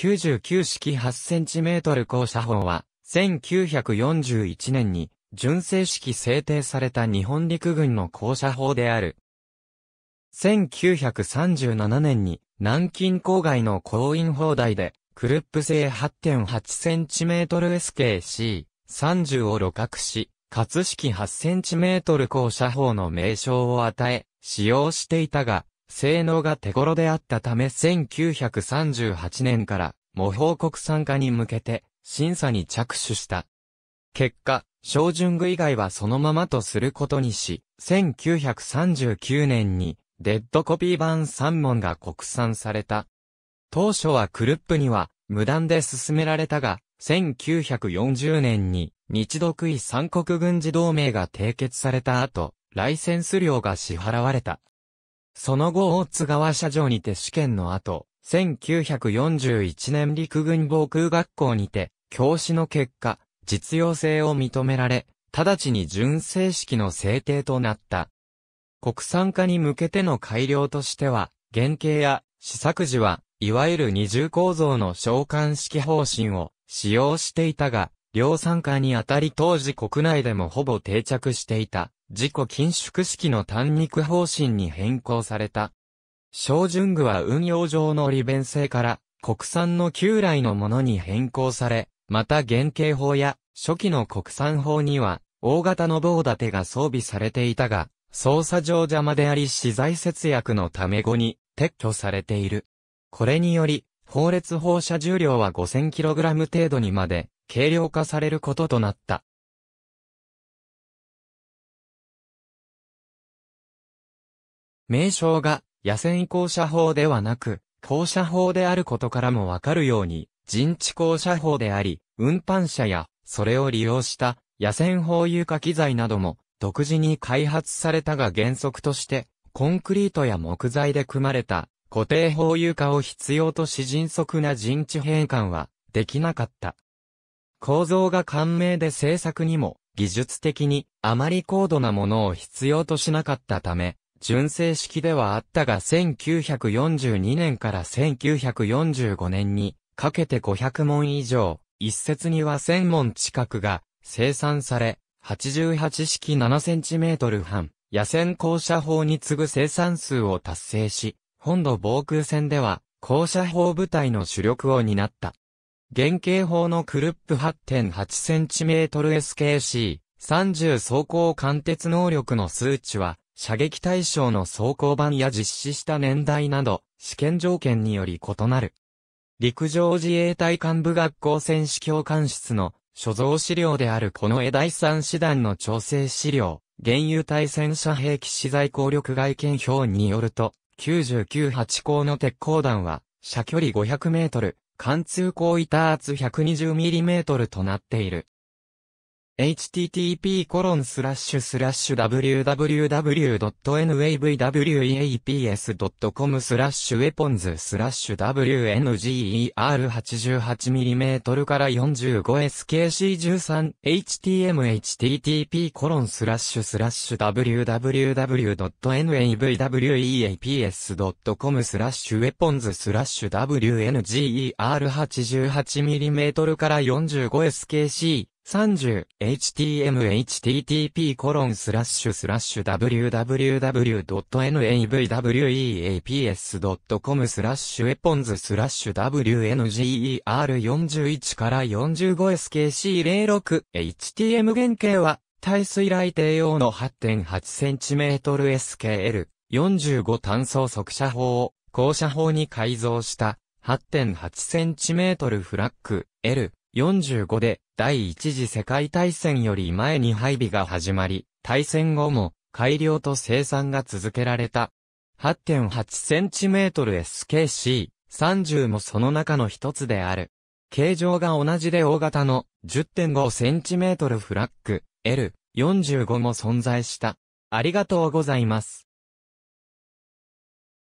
99式 8cm 高射法は、1941年に、純正式制定された日本陸軍の高射法である。1937年に、南京郊外の公員砲台で、クルップ製 8.8cmSKC30 を露覚し、葛式 8cm 高射法の名称を与え、使用していたが、性能が手頃であったため1938年から模倣国産化に向けて審査に着手した。結果、小順具以外はそのままとすることにし、1939年にデッドコピー版3問が国産された。当初はクルップには無断で進められたが、1940年に日独位三国軍事同盟が締結された後、ライセンス料が支払われた。その後大津川社長にて試験の後、1941年陸軍防空学校にて、教師の結果、実用性を認められ、直ちに純正式の制定となった。国産化に向けての改良としては、原型や試作時は、いわゆる二重構造の召喚式方針を使用していたが、量産化にあたり当時国内でもほぼ定着していた。自己緊縮式の単肉方針に変更された。小順具は運用上の利便性から国産の旧来のものに変更され、また原型法や初期の国産法には大型の棒立てが装備されていたが、操作上邪魔であり資材節約のため後に撤去されている。これにより、法列放射重量は 5000kg 程度にまで軽量化されることとなった。名称が野戦校舎法ではなく、校舎法であることからもわかるように、人地校舎法であり、運搬車や、それを利用した野戦法有化機材なども、独自に開発されたが原則として、コンクリートや木材で組まれた固定法有化を必要とし迅速な人地変換はできなかった。構造が簡明で製作にも技術的にあまり高度なものを必要としなかったため、純正式ではあったが1942年から1945年にかけて500門以上、一説には1000門近くが生産され、88式 7cm 半、野戦降車砲に次ぐ生産数を達成し、本土防空戦では降車砲部隊の主力を担った。原型砲のクルップ 8.8cm SKC、30走行貫徹能力の数値は射撃対象の装甲版や実施した年代など、試験条件により異なる。陸上自衛隊幹部学校戦士教官室の所蔵資料であるこの絵第三師団の調整資料、原油対戦車兵器資材効力外見表によると、99 8校の鉄鋼弾は、射距離500メートル、貫通鋼板圧120ミリメートルとなっている。h t t p w w w n a v w e a p s c o m スラッシュウェポンズスラッシュ WNGER88mm から 45SKC13HTMHTTP コロンスラッシュスラッシュ w w w n a v w e a p s c o m スラッシュウェポンズスラッシュ WNGER88mm から 45SKC 3 0 h t m h t t p w w w n a v w e a p s c o m スラッシュウェポンズスラッシュ WNGER41 から 45SKC06 HTM 原型は耐水雷帝用の 8.8cmSKL 45単層速射砲を高射砲に改造した 8.8cm フラッグ L45 で第一次世界大戦より前に配備が始まり、大戦後も改良と生産が続けられた。8.8cm SKC30 もその中の一つである。形状が同じで大型の 10.5cm フラッグ L45 も存在した。ありがとうございます。